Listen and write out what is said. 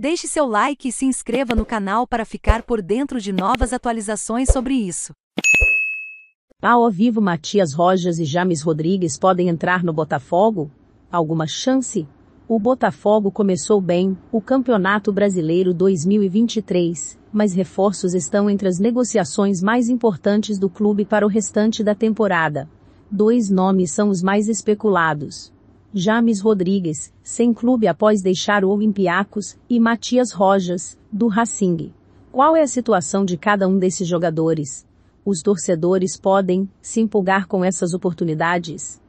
Deixe seu like e se inscreva no canal para ficar por dentro de novas atualizações sobre isso. Ao vivo Matias Rojas e James Rodrigues podem entrar no Botafogo? Alguma chance? O Botafogo começou bem o Campeonato Brasileiro 2023, mas reforços estão entre as negociações mais importantes do clube para o restante da temporada. Dois nomes são os mais especulados. James Rodrigues, sem clube após deixar o Olympiacos, e Matias Rojas, do Racing. Qual é a situação de cada um desses jogadores? Os torcedores podem se empolgar com essas oportunidades?